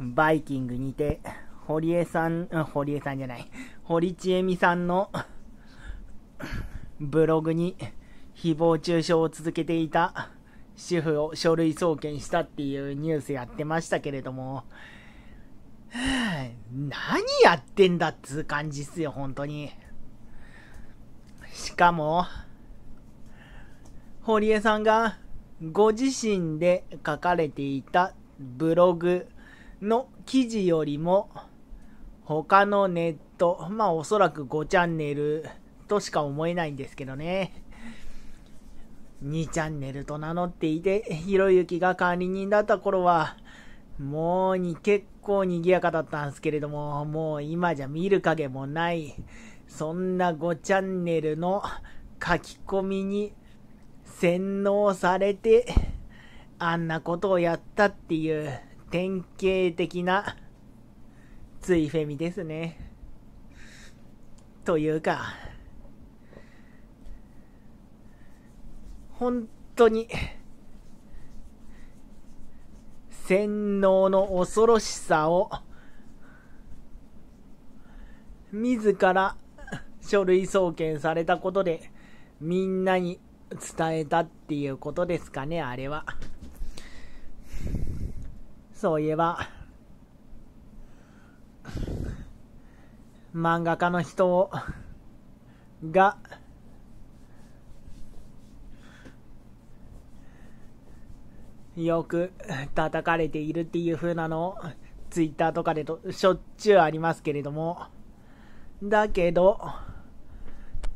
バイキングにて、堀江さん、堀江さんじゃない、堀ちえみさんのブログに誹謗中傷を続けていた主婦を書類送検したっていうニュースやってましたけれども、何やってんだっつう感じっすよ、本当に。しかも、堀江さんがご自身で書かれていたブログの記事よりも、他のネット、まあおそらく5チャンネルとしか思えないんですけどね。2チャンネルと名乗っていて、ひろゆきが管理人だった頃は、もうに結構賑やかだったんですけれども、もう今じゃ見る影もない、そんな5チャンネルの書き込みに洗脳されて、あんなことをやったっていう、典型的な、ついフェミですね。というか、本当に、洗脳の恐ろしさを、自ら書類送検されたことで、みんなに伝えたっていうことですかね、あれは。そういえば、漫画家の人が、よく叩かれているっていう風なのを、ツイッターとかでとしょっちゅうありますけれども、だけど、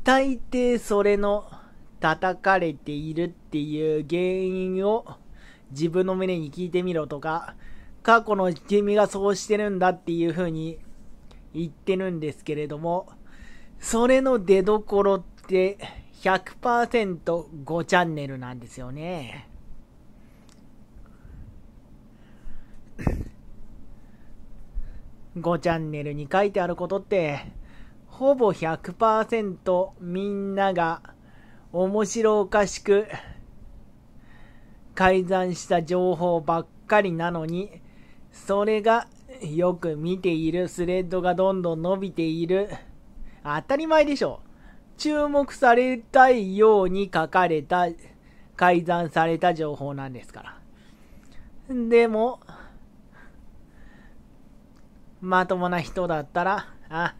大抵それの叩かれているっていう原因を自分の胸に聞いてみろとか、過去の君がそうしてるんだっていう風に言ってるんですけれども、それの出どころって 100%5 チャンネルなんですよね。5チャンネルに書いてあることって、ほぼ100%みんなが面白おかしく改ざんした情報ばっかりなのに、それがよく見ているスレッドがどんどん伸びている。当たり前でしょ。注目されたいように書かれた、改ざんされた情報なんですから。でも、まともな人だったら、あ、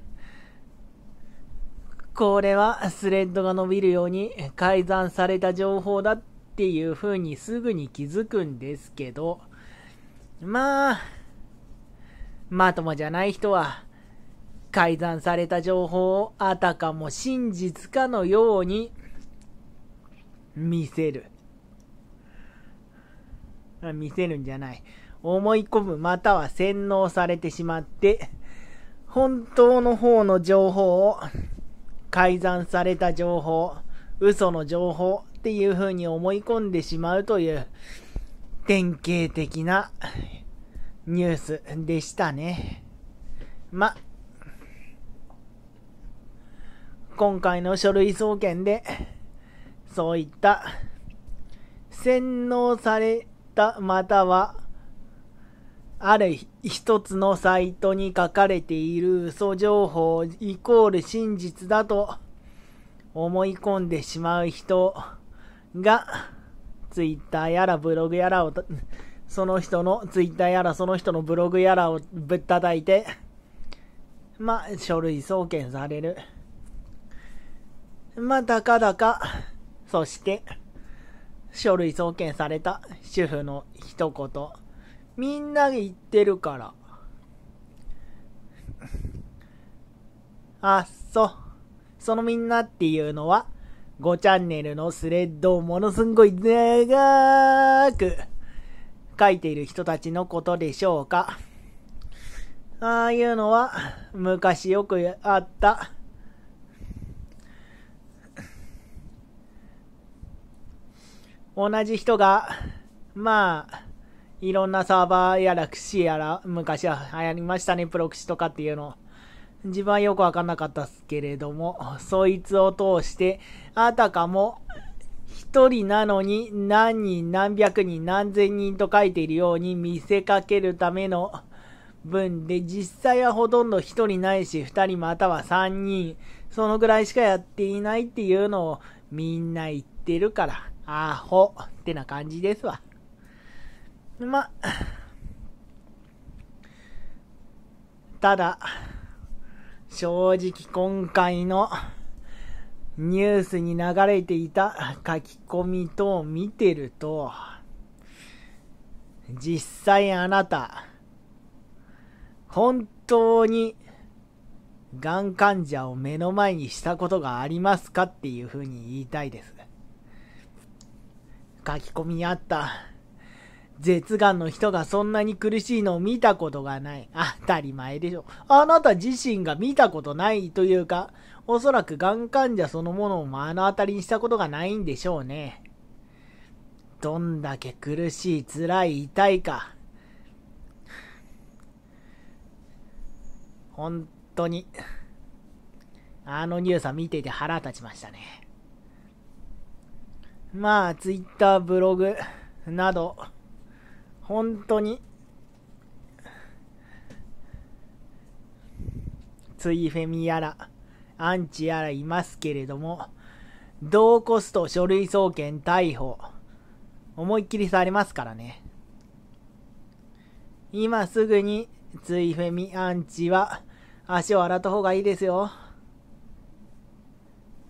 これはスレッドが伸びるように改ざんされた情報だっていうふうにすぐに気づくんですけど、まあ、まともじゃない人は、改ざんされた情報をあたかも真実かのように見せる。見せるんじゃない。思い込むまたは洗脳されてしまって、本当の方の情報を、改ざんされた情報、嘘の情報っていう風に思い込んでしまうという、典型的なニュースでしたね。ま、今回の書類送検で、そういった洗脳されたまたはある一つのサイトに書かれている嘘情報イコール真実だと思い込んでしまう人がツイッターやらブログやらを、その人のツイッターやらその人のブログやらをぶったたいて、まあ、書類送検される。まあ、たかだか、そして、書類送検された主婦の一言。みんな言ってるから。あ、そう。そのみんなっていうのは、5チャンネルのスレッドをものすんごい長く書いている人たちのことでしょうか。ああいうのは昔よくあった同じ人がまあいろんなサーバーやらクシやら昔は流行りましたねプロクシとかっていうの自分はよくわかんなかったっすけれども、そいつを通して、あたかも、一人なのに何人何百人何千人と書いているように見せかけるための文で、実際はほとんど一人ないし、二人または三人、そのぐらいしかやっていないっていうのをみんな言ってるから、アホってな感じですわ。ま、ただ、正直今回のニュースに流れていた書き込み等を見てると、実際あなた、本当にがん患者を目の前にしたことがありますかっていうふうに言いたいです。書き込みにあった舌がんの人がそんなに苦しいのを見たことがない。当たり前でしょ。あなた自身が見たことないというか、おそらくがん患者そのものを目の当たりにしたことがないんでしょうね。どんだけ苦しい、辛い、痛いか。本当に、あのニュースは見てて腹立ちましたね。まあ、ツイッター、ブログなど、本当に。ついフェミやら、アンチやらいますけれども、同コスト書類送検逮捕。思いっきりされますからね。今すぐに、ついフェミアンチは、足を洗った方がいいですよ。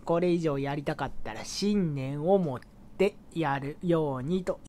これ以上やりたかったら信念を持ってやるようにと